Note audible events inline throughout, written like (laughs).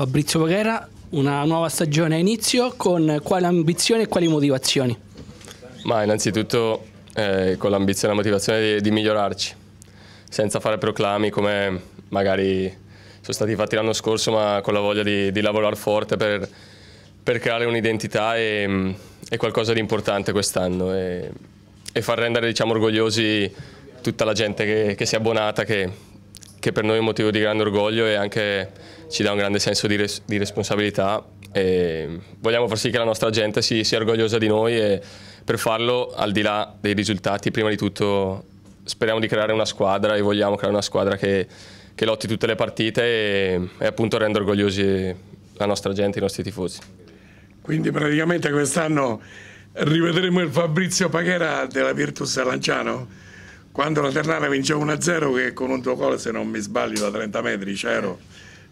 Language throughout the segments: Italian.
Fabrizio Paghera, una nuova stagione a inizio, con quale ambizione e quali motivazioni? Ma innanzitutto eh, con l'ambizione e la motivazione di, di, migliorarci, senza fare proclami come magari sono stati fatti l'anno scorso, ma con la voglia di, di lavorare forte per, per creare un'identità e, e, qualcosa di importante quest'anno e, e, far rendere diciamo, orgogliosi tutta la gente che, che si è abbonata, che, che per noi è un motivo di grande orgoglio e anche ci dà un grande senso di, res di responsabilità. E vogliamo far sì che la nostra gente si, sia orgogliosa di noi e per farlo, al di là dei risultati, prima di tutto speriamo di creare una squadra e vogliamo creare una squadra che, che lotti tutte le partite e, e appunto renda orgogliosi la nostra gente, i nostri tifosi. Quindi praticamente quest'anno rivedremo il Fabrizio Paghera della Virtus Lanciano? quando la Ternana vinceva 1-0 che con un tuo gol se non mi sbaglio da 30 metri c'ero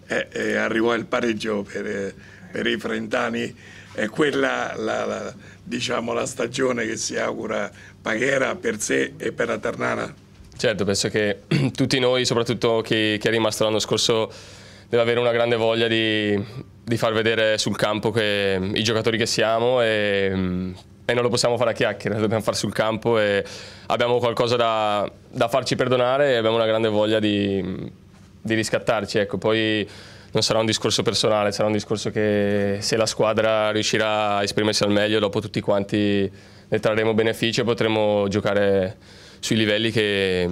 e, eh, e arrivò il pareggio per, eh, per i frentani è quella la, la, diciamo, la stagione che si augura Paghera per sé e per la Ternana? Certo, penso che (clears throat) tutti noi, soprattutto chi, chi è rimasto l'anno scorso, deve avere una grande voglia di, di far vedere sul campo che, i giocatori che siamo e e non lo possiamo fare a chiacchiere, lo dobbiamo fare sul campo e abbiamo qualcosa da, da farci perdonare e abbiamo una grande voglia di, di, riscattarci. Ecco. Poi non sarà un discorso personale, sarà un discorso che se la squadra riuscirà a esprimersi al meglio, dopo tutti quanti ne trarremo beneficio e potremo giocare sui livelli che,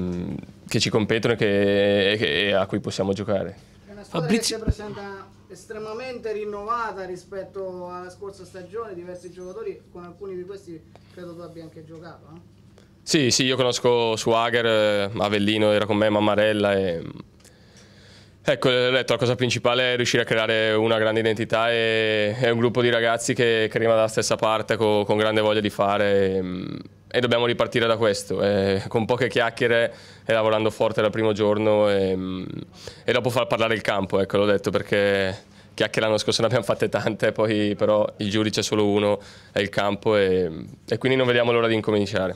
che ci competono e, che, e a cui possiamo giocare una squadra Fabrizio... che si presenta estremamente rinnovata rispetto alla scorsa stagione, diversi giocatori, con alcuni di questi credo tu abbia anche giocato. No? Eh? Sì, sì, io conosco Swagger, eh, Avellino era con me, Mammarella e... Ecco, ho detto, la cosa principale è riuscire a creare una grande identità e, e un gruppo di ragazzi che, che rimane dalla stessa parte co, con grande voglia di fare. E, mm, e dobbiamo ripartire da questo, eh, con poche chiacchiere e lavorando forte dal primo giorno e, ehm, e dopo far parlare il campo, ecco l'ho detto perché chiacchiere l'anno scorso ne abbiamo fatte tante, poi però il giudice è solo uno, è il campo e, e quindi non vediamo l'ora di incominciare.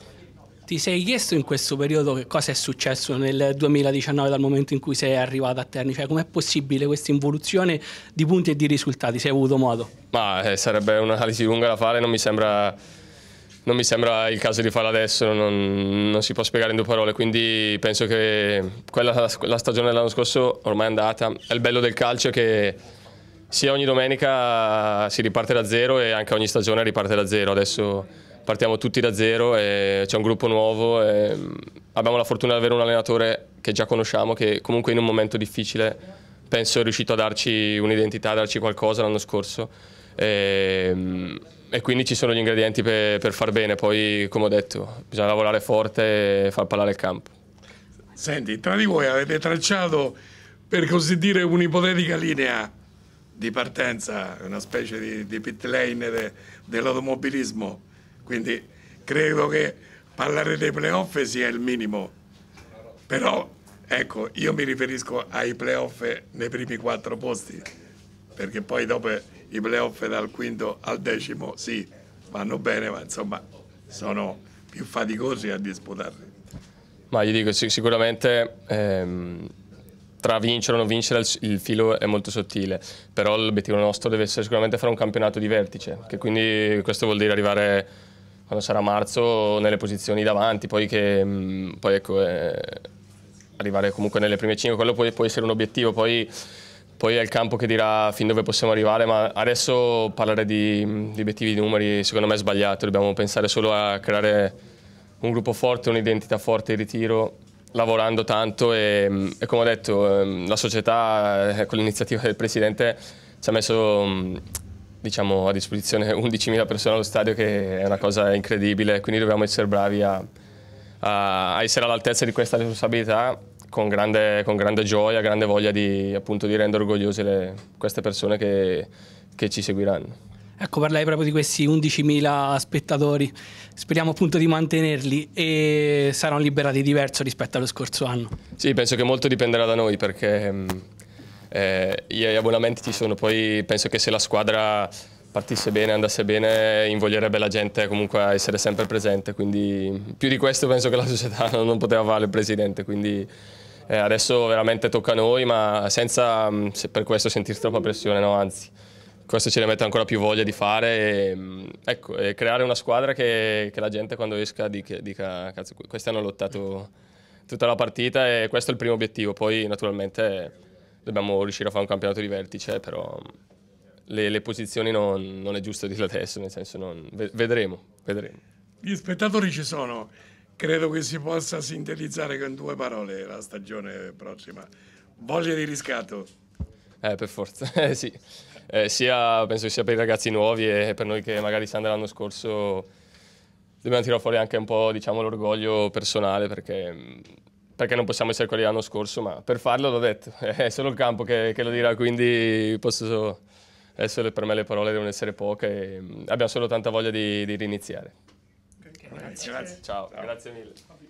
Ti sei chiesto in questo periodo che cosa è successo nel 2019 dal momento in cui sei arrivato a Terni? Cioè com'è possibile questa involuzione di punti e di risultati? Se hai avuto modo? Ma eh, sarebbe un'analisi lunga da fare, non mi sembra non mi sembra il caso di farlo adesso, non, non, si può spiegare in due parole, quindi penso che quella, la stagione dell'anno scorso ormai è andata. È il bello del calcio che sia ogni domenica si riparte da zero e anche ogni stagione riparte da zero. Adesso partiamo tutti da zero e c'è un gruppo nuovo e abbiamo la fortuna di avere un allenatore che già conosciamo, che comunque in un momento difficile penso è riuscito a darci un'identità, a darci qualcosa l'anno scorso. E, ehm, e quindi ci sono gli ingredienti per, per far bene, poi come ho detto bisogna lavorare forte e far parlare il campo. Senti, tra di voi avete tracciato per così dire un'ipotetica linea di partenza, una specie di, di pit lane de, dell'automobilismo, quindi credo che parlare dei playoff sia il minimo, però ecco io mi riferisco ai playoff nei primi quattro posti perché poi dopo i playoff dal quinto al decimo sì, vanno bene, ma insomma sono più faticosi a disputarli. Ma gli dico, sic sicuramente ehm, tra vincere o non vincere il, il filo è molto sottile, però l'obiettivo nostro deve essere sicuramente fare un campionato di vertice, che quindi questo vuol dire arrivare quando sarà marzo nelle posizioni davanti, poi, che, mh, mm, poi ecco, eh, arrivare comunque nelle prime 5, quello può, può essere un obiettivo, poi poi è il campo che dirà fin dove possiamo arrivare, ma adesso parlare di, di obiettivi di numeri secondo me è sbagliato, dobbiamo pensare solo a creare un gruppo forte, un'identità forte di ritiro, lavorando tanto e, e come ho detto ehm, la società eh, con l'iniziativa del Presidente ci ha messo mm, diciamo, a disposizione 11.000 (laughs) persone allo stadio che è una cosa incredibile, quindi dobbiamo essere bravi a, a essere all'altezza di questa responsabilità con grande, con grande gioia, grande voglia di, appunto, di rendere orgogliose le, queste persone che, che ci seguiranno. Ecco, parlai proprio di questi 11.000 spettatori, speriamo appunto di mantenerli e saranno liberati diverso rispetto allo scorso anno. Sì, penso che molto dipenderà da noi perché mm, eh, gli abbonamenti ci sono, poi penso che se la squadra partisse bene, andasse bene, invoglierebbe la gente comunque a essere sempre presente, quindi più di questo penso che la società (laughs) non poteva fare il presidente, quindi eh, adesso veramente tocca a noi, ma senza mm, se per questo sentirsi troppa pressione, no? anzi. Questo ci rimette ancora più voglia di fare e, mm, ecco, e creare una squadra che, che, la gente quando esca dica, dica cazzo, questi hanno lottato tutta la partita e questo è il primo obiettivo. Poi naturalmente dobbiamo riuscire a fare un campionato di vertice, però mm, le, le posizioni non, non, è giusto dirle adesso, nel senso non, vedremo, vedremo. Gli spettatori ci sono, credo che si possa sintetizzare con due parole la stagione prossima. Voglia di riscatto. Eh, per forza, (laughs) eh, sì. Eh, sia, penso sia per i ragazzi nuovi e per noi che magari Sandra dell'anno scorso dobbiamo tirare fuori anche un po' diciamo, l'orgoglio personale perché, perché, non possiamo essere quelli dell'anno scorso, ma per farlo l'ho detto, (laughs) è solo il campo che, che lo dirà, quindi posso, adesso per me le parole devono essere poche, abbiamo solo tanta voglia di, di riniziare. Grazie, grazie. Ciao, Ciao, grazie mille.